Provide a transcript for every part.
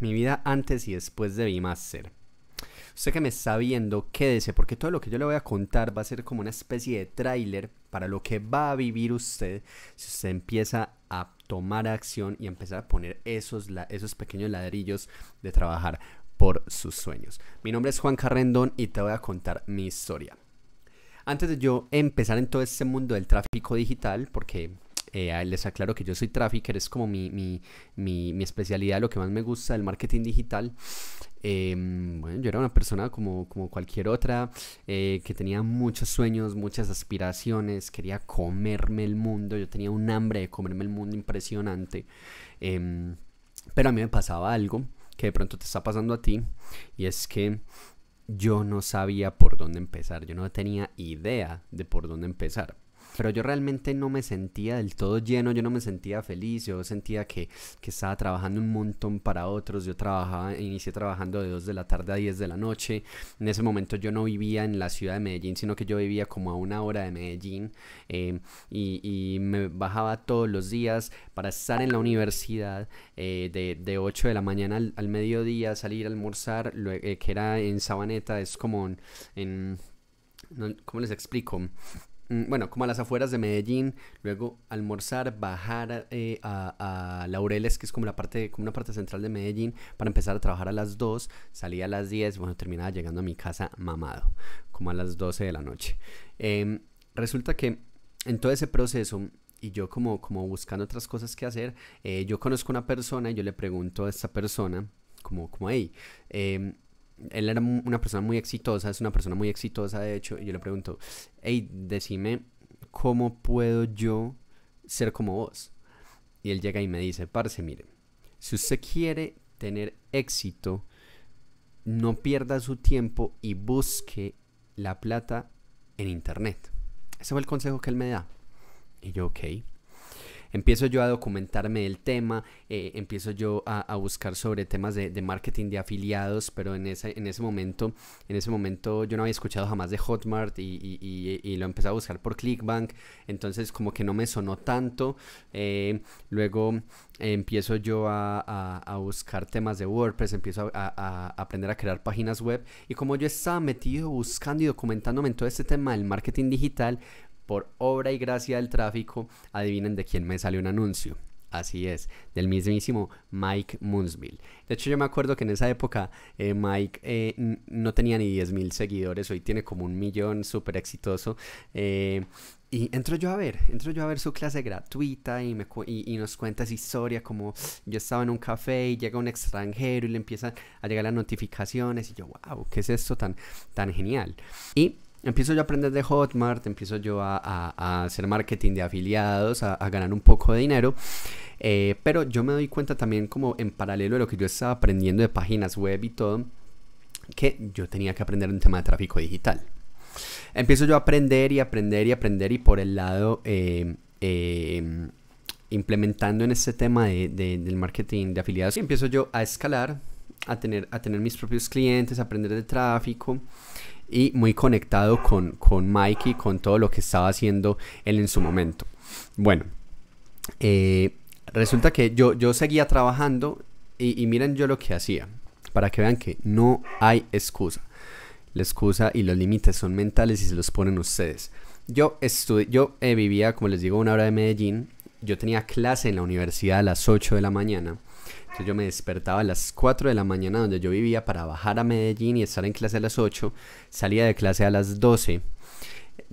mi vida antes y después de mi Sé Usted que me está viendo, quédese, porque todo lo que yo le voy a contar va a ser como una especie de tráiler para lo que va a vivir usted si usted empieza a tomar acción y empezar a poner esos, esos pequeños ladrillos de trabajar por sus sueños. Mi nombre es Juan Carrendón y te voy a contar mi historia. Antes de yo empezar en todo este mundo del tráfico digital, porque eh, les aclaro que yo soy trafficker, es como mi, especialidad, lo que más me gusta del marketing digital. Em, bueno, yo era una persona como, como cualquier otra, eh, que tenía muchos sueños, muchas aspiraciones, quería comerme el mundo, yo tenía un hambre de comerme el mundo impresionante. Em, pero a mí me pasaba algo que de pronto te está pasando a ti, y es que yo no sabía por dónde empezar, yo no tenía idea de por dónde empezar pero yo realmente no me sentía del todo lleno, yo no me sentía feliz, yo sentía que, que estaba trabajando un montón para otros, yo trabajaba, inicié trabajando de 2 de la tarde a 10 de la noche, en ese momento yo no vivía en la ciudad de Medellín, sino que yo vivía como a una hora de Medellín eh, y, y, me bajaba todos los días para estar en la universidad eh, de, de, 8 de la mañana al, mediodía, salir a almorzar, eh, que era en Sabaneta, es como en, ¿cómo les explico? Mm, bueno, como a las afueras de Medellín, luego almorzar, bajar eh, a, Laureles, que es como, la parte, como una parte central de Medellín, para empezar a trabajar a las 2, salía a las 10, bueno, terminaba llegando a mi casa mamado, como a las 12 de la noche. Em, resulta que en todo ese proceso y yo como, como buscando otras cosas que hacer, eh, yo conozco una persona y yo le pregunto a esta persona, como, como hey, em, él era una persona muy exitosa, es una persona muy exitosa de hecho, y yo le pregunto, hey, decime cómo puedo yo ser como vos. Y él llega y me dice, parce, mire, si usted quiere tener éxito, no pierda su tiempo y busque la plata en internet. Ese fue el consejo que él me da. Y yo, ok, empiezo yo a documentarme el tema, eh, empiezo yo a, buscar sobre temas de, marketing de afiliados, pero en ese, en ese momento, en ese momento yo no había escuchado jamás de Hotmart y, lo empecé a buscar por Clickbank, entonces como que no me sonó tanto. Eh, luego eh, empiezo yo a, buscar temas de WordPress, empiezo a, a aprender a crear páginas web y como yo estaba metido buscando y documentándome en todo este tema del marketing digital, por obra y gracia del tráfico, adivinen de quién me sale un anuncio. Así es, del mismísimo Mike Moonsville. De hecho, yo me acuerdo que en esa época eh, Mike eh, no tenía ni 10.000 seguidores, hoy tiene como un millón, súper exitoso. Eh, y entro yo a ver, entro yo a ver su clase gratuita y, y, nos cuenta esa historia como yo estaba en un café y llega un extranjero y le empiezan a llegar las notificaciones y yo, wow, ¿qué es esto tan, tan genial? Y Empiezo yo a aprender de Hotmart, empiezo yo a, a, a hacer marketing de afiliados, a, a ganar un poco de dinero. Eh, pero yo me doy cuenta también como en paralelo de lo que yo estaba aprendiendo de páginas web y todo, que yo tenía que aprender un tema de tráfico digital. Empiezo yo a aprender y aprender y aprender y por el lado... Eh, em, implementando en este tema de, de, del marketing de afiliados y empiezo yo a escalar, a tener, a tener mis propios clientes, a aprender de tráfico y muy conectado con, con Mikey, con todo lo que estaba haciendo él en su momento. Bueno, eh, resulta que yo, yo seguía trabajando y, miren yo lo que hacía, para que vean que no hay excusa. La excusa y los límites son mentales y se los ponen ustedes. Yo, yo eh, vivía, como les digo, una hora de Medellín. Yo tenía clase en la universidad a las 8 de la mañana yo me despertaba a las 4 de la mañana donde yo vivía para bajar a Medellín y estar en clase a las 8. Salía de clase a las 12.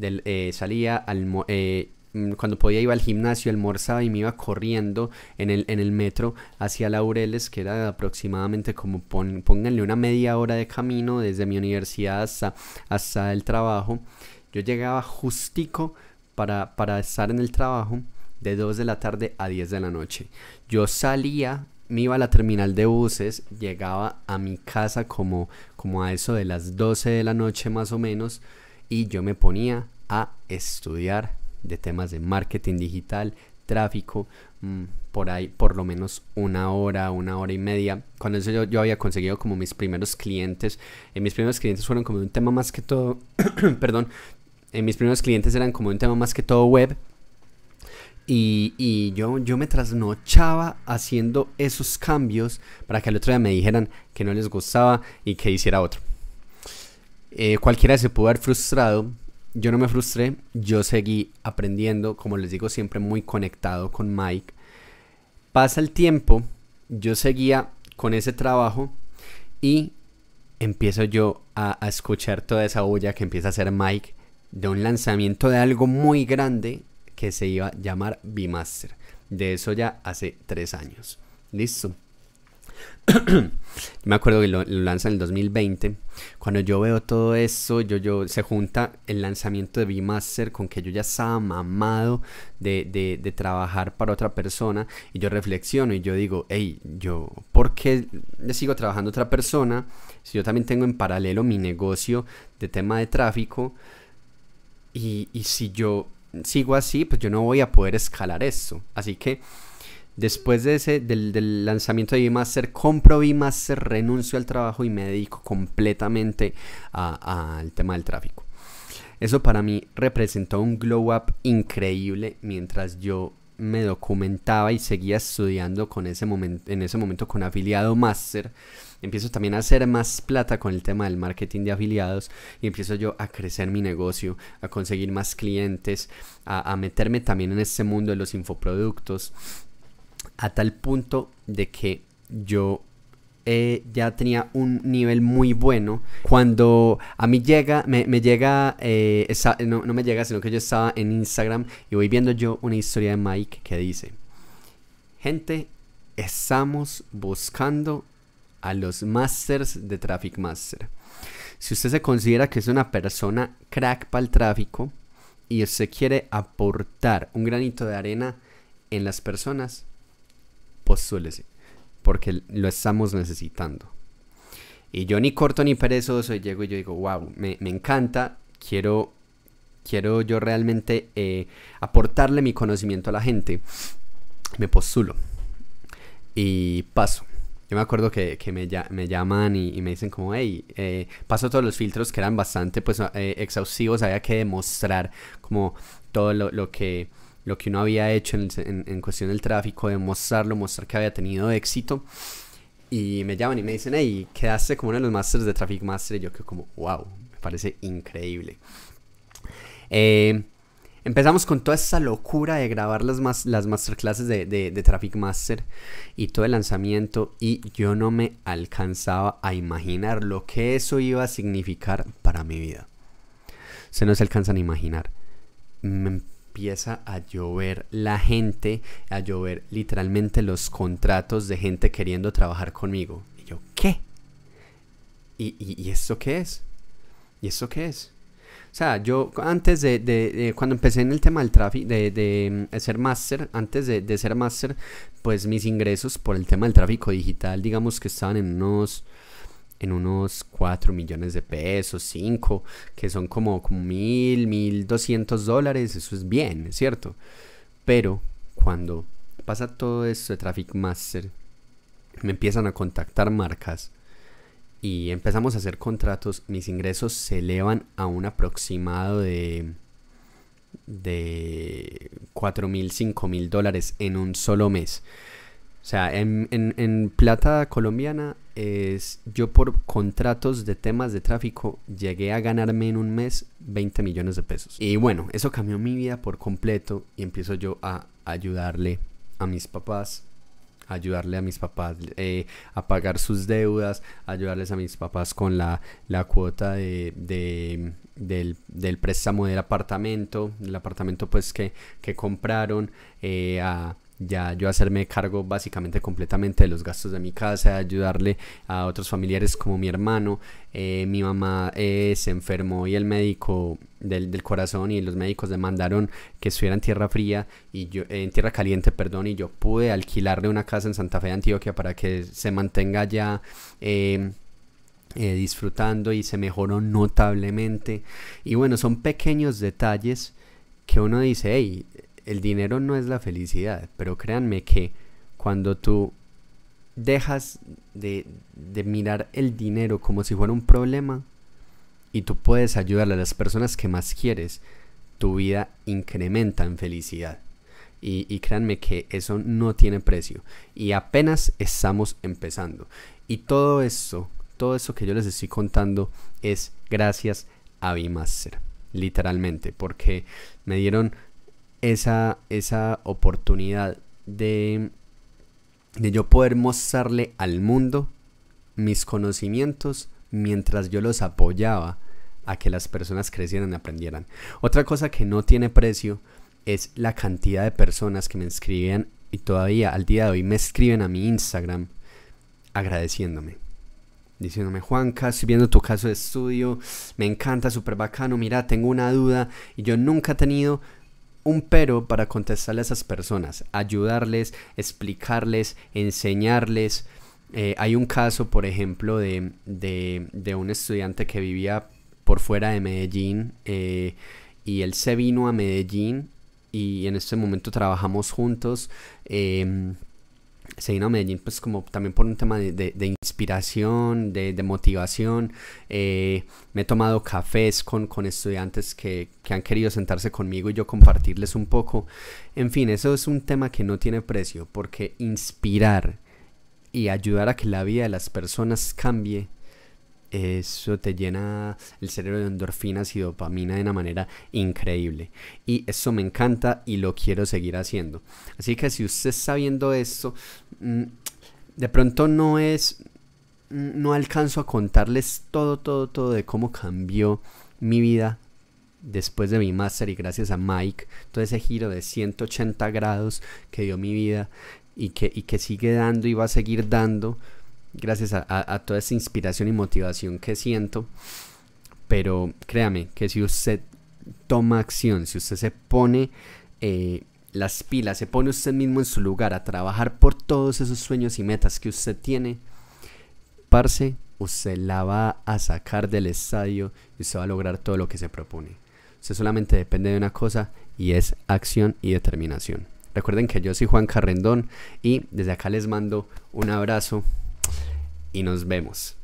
Eh, salía al, eh, mm, cuando podía iba al gimnasio, almorzaba y me iba corriendo en el, en el metro hacia Laureles, que era aproximadamente como pónganle una media hora de camino desde mi universidad hasta, hasta el trabajo. Yo llegaba justico para, para estar en el trabajo de 2 de la tarde a 10 de la noche. Yo salía me iba a la terminal de buses, llegaba a mi casa como, como a eso de las 12 de la noche más o menos y yo me ponía a estudiar de temas de marketing digital, tráfico, mm, por ahí por lo menos una hora, una hora y media. Con eso yo, yo había conseguido como mis primeros clientes. en eh, mis primeros clientes fueron como un tema más que todo, perdón, en eh, mis primeros clientes eran como un tema más que todo web y, yo, yo me trasnochaba haciendo esos cambios para que al otro día me dijeran que no les gustaba y que hiciera otro. Eh, cualquiera se pudo haber frustrado. Yo no me frustré, yo seguí aprendiendo, como les digo, siempre muy conectado con Mike. Pasa el tiempo, yo seguía con ese trabajo y empiezo yo a, a escuchar toda esa olla que empieza a hacer Mike de un lanzamiento de algo muy grande que se iba a llamar Bimaster. De eso ya hace tres años. Listo. me acuerdo que lo, lanzan en el 2020. Cuando yo veo todo eso, yo, yo, se junta el lanzamiento de Bimaster con que yo ya estaba mamado de, de, trabajar para otra persona. Y yo reflexiono y yo digo, hey, yo, ¿por qué le sigo trabajando a otra persona? Si yo también tengo en paralelo mi negocio de tema de tráfico. Y, y si yo sigo así, pues yo no voy a poder escalar eso Así que después de ese, del, lanzamiento de Vimaster, compro Vimaster, renuncio al trabajo y me dedico completamente al tema del tráfico. Eso para mí representó un glow up increíble mientras yo me documentaba y seguía estudiando con ese momento, en ese momento con afiliado máster. Empiezo también a hacer más plata con el tema del marketing de afiliados y empiezo yo a crecer mi negocio, a conseguir más clientes, a, meterme también en ese mundo de los infoproductos, a tal punto de que yo eh, ya tenía un nivel muy bueno. Cuando a mí llega, me, llega, eh, no, me llega, sino que yo estaba en Instagram y voy viendo yo una historia de Mike que dice, gente, estamos buscando a los masters de Traffic Master. Si usted se considera que es una persona crack para el tráfico y usted quiere aportar un granito de arena en las personas, postúlese porque lo estamos necesitando. Y yo ni corto ni perezoso llego y yo digo, wow, me, encanta, quiero, quiero yo realmente eh, aportarle mi conocimiento a la gente. Me postulo y paso. Yo me acuerdo que, me, me, llaman y, me dicen como, hey, eh, paso todos los filtros que eran bastante pues eh, exhaustivos, había que demostrar como todo lo que lo que uno había hecho en, cuestión del tráfico, de mostrarlo, mostrar que había tenido éxito. Y me llaman y me dicen, hey, quedaste como uno de los masters de Traffic Master. Y yo que como, wow, me parece increíble. Eh, empezamos con toda esa locura de grabar las, las masterclasses de, Traffic Master y todo el lanzamiento y yo no me alcanzaba a imaginar lo que eso iba a significar para mi vida. Se no se alcanzan a imaginar. Me empieza a llover la gente, a llover literalmente los contratos de gente queriendo trabajar conmigo. Y yo, ¿qué? ¿Y, y, esto qué es? ¿Y esto qué es? O sea, yo antes de, cuando empecé en el tema del tráfico, de, de, ser máster, antes de, ser máster, pues mis ingresos por el tema del tráfico digital, digamos que estaban en unos en unos 4 millones de pesos, 5, que son como, como mil, mil dólares, eso es bien, es ¿cierto? Pero cuando pasa todo esto de Traffic Master, me empiezan a contactar marcas y empezamos a hacer contratos, mis ingresos se elevan a un aproximado de de 4 mil, cinco mil dólares en un solo mes. O sea, en plata colombiana es, yo por contratos de temas de tráfico llegué a ganarme en un mes 20 millones de pesos. Y bueno, eso cambió mi vida por completo y empiezo yo a ayudarle a mis papás, ayudarle a mis papás eh, a pagar sus deudas, ayudarles a mis papás con la, cuota de, del, préstamo del apartamento, el apartamento pues que, que compraron, eh, a ya yo hacerme cargo básicamente completamente de los gastos de mi casa, ayudarle a otros familiares como mi hermano. Eh, mi mamá se enfermó y el médico del, corazón y los médicos demandaron que estuviera en tierra fría y yo, en tierra caliente, perdón, y yo pude alquilarle una casa en Santa Fe de Antioquia para que se mantenga ya. Em, eh, disfrutando y se mejoró notablemente y bueno son pequeños detalles que uno dice hey el dinero no es la felicidad, pero créanme que cuando tú dejas de, mirar el dinero como si fuera un problema y tú puedes ayudar a las personas que más quieres, tu vida incrementa en felicidad. Y, créanme que eso no tiene precio. Y apenas estamos empezando. Y todo eso, todo eso que yo les estoy contando es gracias a Bimaster. Literalmente. Porque me dieron esa, esa oportunidad de, de yo poder mostrarle al mundo mis conocimientos mientras yo los apoyaba a que las personas crecieran y aprendieran. Otra cosa que no tiene precio es la cantidad de personas que me escribían y todavía al día de hoy me escriben a mi Instagram agradeciéndome. Diciéndome, Juanca, estoy viendo tu caso de estudio, me encanta, súper bacano, mira, tengo una duda y yo nunca he tenido un pero para contestarle a esas personas, ayudarles, explicarles, enseñarles. Eh, hay un caso, por ejemplo, de, de, un estudiante que vivía por fuera de Medellín eh, y él se vino a Medellín y en este momento trabajamos juntos. Eh, Señor a Medellín pues como también por un tema de, inspiración, de, motivación. Eh, me he tomado cafés con, estudiantes que, que, han querido sentarse conmigo y yo compartirles un poco. En fin, eso es un tema que no tiene precio porque inspirar y ayudar a que la vida de las personas cambie eso te llena el cerebro de endorfinas y dopamina de una manera increíble. Y eso me encanta y lo quiero seguir haciendo. Así que si usted está viendo esto, mm, de pronto no es, mm, no alcanzo a contarles todo, todo, todo de cómo cambió mi vida después de mi máster y gracias a Mike, todo ese giro de 180 grados que dio mi vida y que, y que sigue dando y va a seguir dando gracias a, toda esa inspiración y motivación que siento. Pero créame que si usted toma acción, si usted se pone eh, las pilas, se pone usted mismo en su lugar a trabajar por todos esos sueños y metas que usted tiene, parce, usted la va a sacar del estadio y usted va a lograr todo lo que se propone. Usted solamente depende de una cosa y es acción y determinación. Recuerden que yo soy Juan Carrendón y desde acá les mando un abrazo y nos vemos.